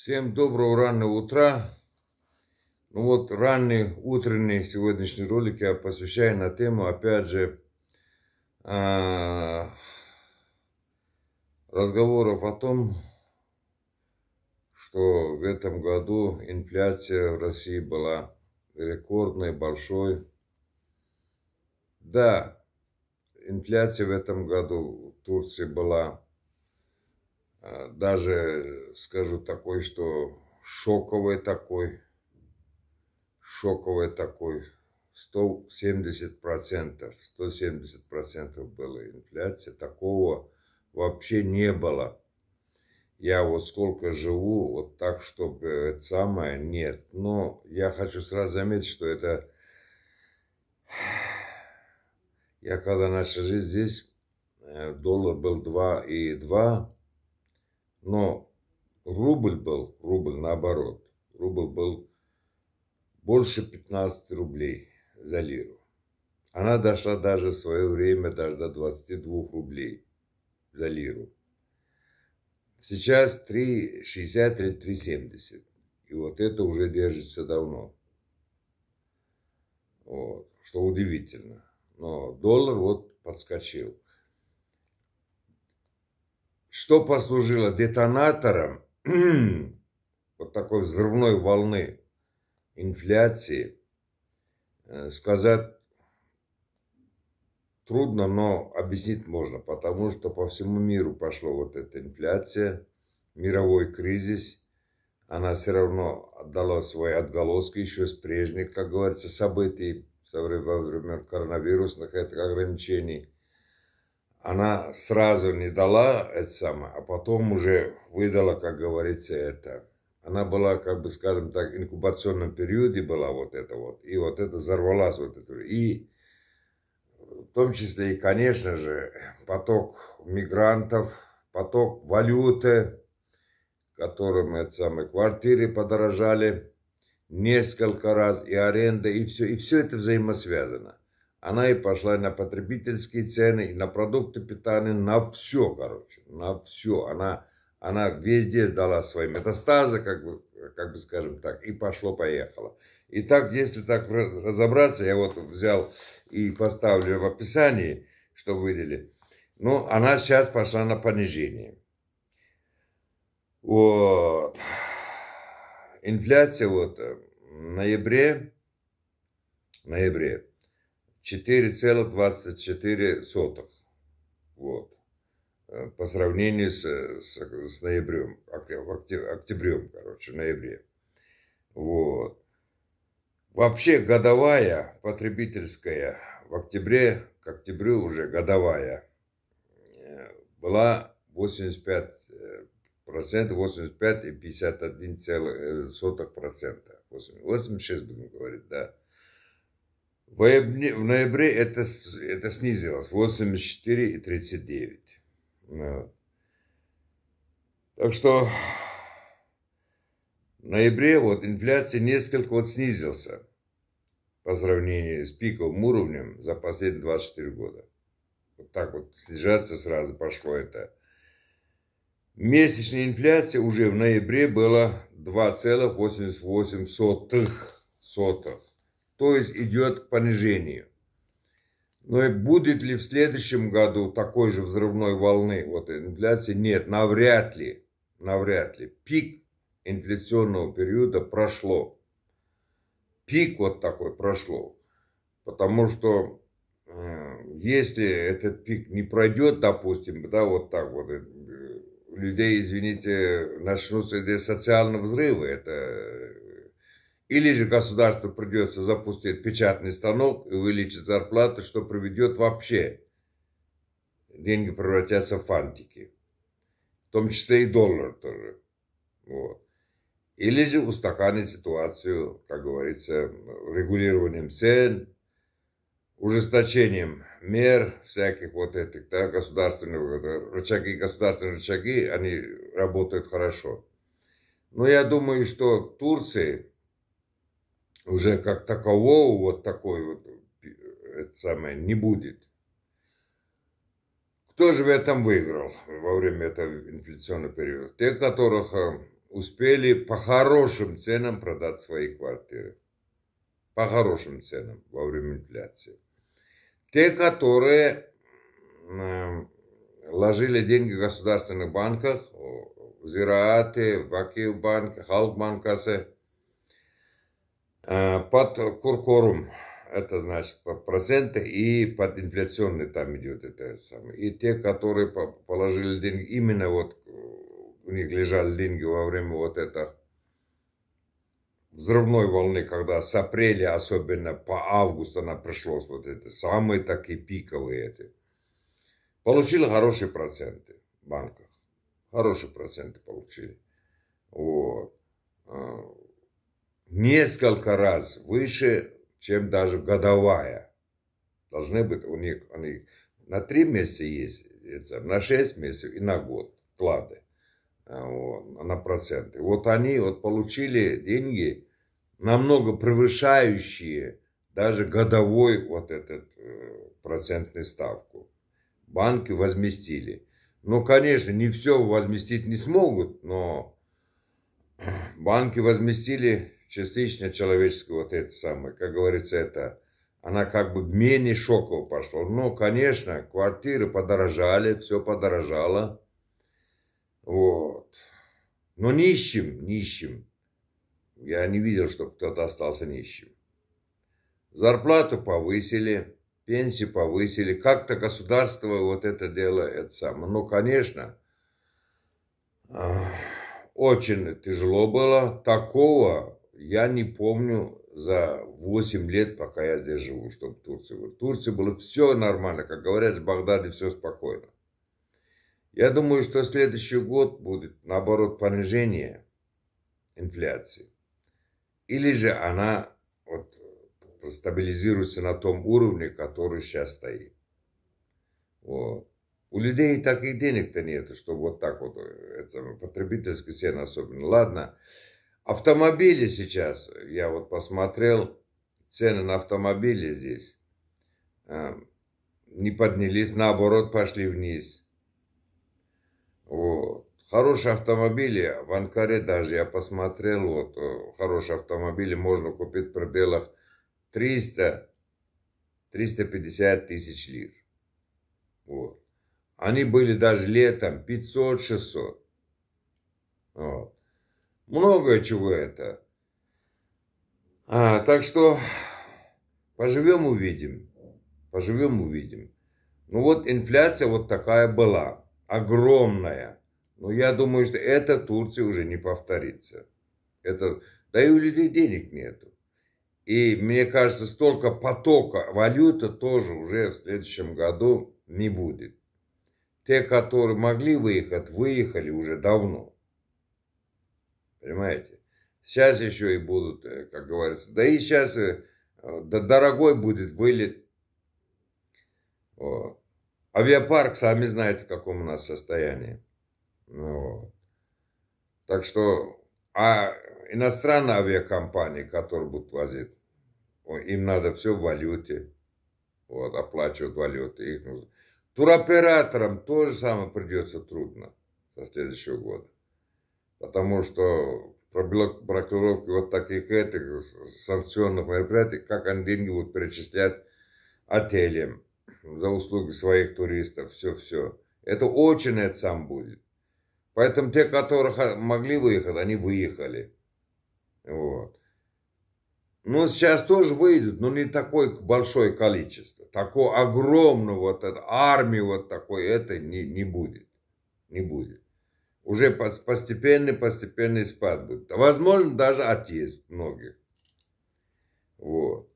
Всем доброго раннего утра. Ну вот, ранний утренний сегодняшний ролик я посвящаю на тему, опять же, а, разговоров о том, что в этом году инфляция в России была рекордной, большой. Да, инфляция в этом году в Турции была а, даже скажу такой, что шоковый такой, шоковый такой, 170 процентов, 170 процентов была инфляция, такого вообще не было. Я вот сколько живу, вот так, чтобы э, это самое, нет. Но я хочу сразу заметить, что это... Я когда начал жить здесь, э, доллар был 2,2, но рубль был, рубль наоборот, рубль был больше 15 рублей за лиру. Она дошла даже в свое время даже до 22 рублей за лиру. Сейчас 3,60 или 3,70. И вот это уже держится давно. Вот, что удивительно. Но доллар вот подскочил что послужило детонатором вот такой взрывной волны инфляции, э, сказать трудно, но объяснить можно, потому что по всему миру пошла вот эта инфляция, мировой кризис, она все равно отдала свои отголоски еще с прежних, как говорится, событий во времен коронавирусных ограничений – она сразу не дала это самое, а потом уже выдала, как говорится, это. Она была, как бы, скажем так, в инкубационном периоде была вот это вот. И вот это взорвалась вот это. И в том числе и, конечно же, поток мигрантов, поток валюты, которым это самое, квартиры подорожали несколько раз, и аренда, и все, и все это взаимосвязано она и пошла на потребительские цены, и на продукты питания, на все, короче, на все. Она, она везде сдала свои метастазы, как бы, как бы скажем так, и пошло-поехало. И так, если так разобраться, я вот взял и поставлю в описании, что выдели. Ну, она сейчас пошла на понижение. Вот. Инфляция вот э, в ноябре, в ноябре 4,24. Вот. Э, по сравнению с, с, с ноябрем, октябрем, короче, ноябре. Вот. Вообще годовая потребительская в октябре, к октябрю уже годовая, э, была 85 процент 85 и 51 целых э, сотых процента. 86 будем говорить, да. В ноябре, в ноябре это, это снизилось 84,39. Вот. Так что в ноябре вот инфляция несколько вот снизился по сравнению с пиковым уровнем за последние 24 года. Вот так вот снижаться сразу пошло это. Месячная инфляция уже в ноябре была 2,88 сотых. сотых то есть идет к понижению. Но и будет ли в следующем году такой же взрывной волны вот инфляции? Нет, навряд ли, навряд ли. Пик инфляционного периода прошло. Пик вот такой прошло. Потому что э, если этот пик не пройдет, допустим, да, вот так вот, э, людей, извините, начнутся социальные взрывы. Это или же государству придется запустить печатный станок и увеличить зарплаты, что приведет вообще. Деньги превратятся в фантики. В том числе и доллар тоже. Вот. Или же устаканить ситуацию, как говорится, регулированием цен, ужесточением мер всяких вот этих, да, государственных, рычаги, государственные рычаги, они работают хорошо. Но я думаю, что Турции уже как такового вот такой вот э, это самое не будет. Кто же в этом выиграл во время этого инфляционного периода? Те, которых э, успели по хорошим ценам продать свои квартиры. По хорошим ценам во время инфляции. Те, которые э, ложили деньги в государственных банках, в Зираате, в Акиев банке, Халкбанкасе, Э, под куркорум, это значит проценты, и под инфляционный там идет это самое. И те, которые положили деньги, именно вот э, у них лежали деньги во время вот этого взрывной волны, когда с апреля, особенно по август, она пришлось вот это, самые такие пиковые эти. Получили хорошие проценты в банках. Хорошие проценты получили. Вот. Э, несколько раз выше, чем даже годовая. Должны быть у них, у них на три месяца есть, на шесть месяцев и на год вклады а, вот, на проценты. Вот они вот получили деньги, намного превышающие даже годовой вот этот э, процентную ставку. Банки возместили. Ну, конечно, не все возместить не смогут, но банки возместили частично человеческого, вот это самое, как говорится, это, она как бы менее шоково пошла. Ну, конечно, квартиры подорожали, все подорожало. Вот. Но нищим, нищим. Я не видел, чтобы кто-то остался нищим. Зарплату повысили, пенсии повысили. Как-то государство вот это дело, это самое. Ну, конечно, очень тяжело было. Такого я не помню за 8 лет, пока я здесь живу, чтобы в Турции было. В Турции было все нормально, как говорят, в Багдаде все спокойно. Я думаю, что следующий год будет, наоборот, понижение инфляции. Или же она вот, стабилизируется на том уровне, который сейчас стоит. Вот. У людей таких денег-то нет, чтобы вот так вот, э, это, э, потребительская цена особенно. Ладно, Автомобили сейчас, я вот посмотрел, цены на автомобили здесь э, не поднялись, наоборот пошли вниз. Вот. Хорошие автомобили, в Анкаре даже я посмотрел, вот, э, хорошие автомобили можно купить в пределах 300 350 тысяч лир. Вот. Они были даже летом 500-600. Вот. Многое чего это. А, так что поживем увидим. Поживем увидим. Ну вот инфляция вот такая была. Огромная. Но я думаю, что это Турции уже не повторится. Это, да и у людей денег нету. И мне кажется, столько потока валюты тоже уже в следующем году не будет. Те, которые могли выехать, выехали уже давно. Понимаете? Сейчас еще и будут, э, как говорится. Да и сейчас э, да дорогой будет вылет. Вот. Авиапарк, сами знаете, в каком у нас состоянии. Ну вот. Так что, а иностранные авиакомпании, которые будут возить, им надо все в валюте. Вот, оплачивают валюты. Их нужно. Туроператорам тоже самое придется трудно со следующего года. Потому что про блокировки вот таких этих санкционных мероприятий, как они деньги будут перечислять отелям за услуги своих туристов, все-все. Это очень это сам будет. Поэтому те, которых а, могли выехать, они выехали. Вот. Ну, сейчас тоже выйдет, но не такое большое количество. Такого огромного вот это, армии вот такой, это не, не будет. Не будет уже постепенный, постепенный спад будет. А возможно, даже отъезд многих. Вот.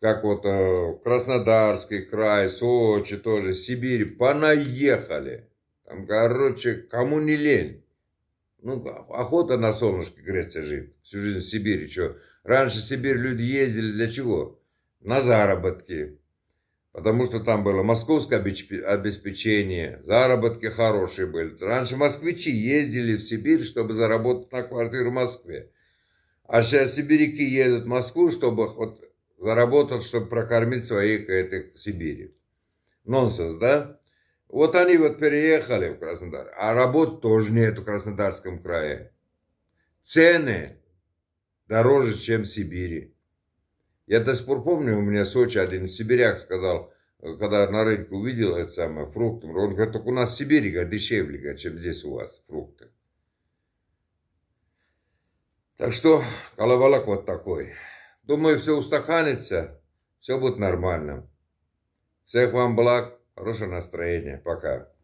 Как вот э, Краснодарский край, Сочи тоже, Сибирь, понаехали. Там, короче, кому не лень. Ну, охота на солнышке Греция жить. Всю жизнь в Сибири. Что? Раньше в Сибирь люди ездили для чего? На заработки потому что там было московское обеспечение, заработки хорошие были. Раньше москвичи ездили в Сибирь, чтобы заработать на квартиру в Москве. А сейчас сибиряки едут в Москву, чтобы вот заработать, чтобы прокормить своих этих в Сибири. Нонсенс, да? Вот они вот переехали в Краснодар, а работы тоже нет в Краснодарском крае. Цены дороже, чем в Сибири. Я до сих пор помню, у меня в Сочи один сибиряк сказал, э, когда на рынке увидел это самое, фрукты, он говорит, так у нас в Сибири говорит, дешевле, чем здесь у вас фрукты. Так что колоболок вот такой. Думаю, все устаканится, все будет нормально. Всех вам благ, хорошего настроения, пока.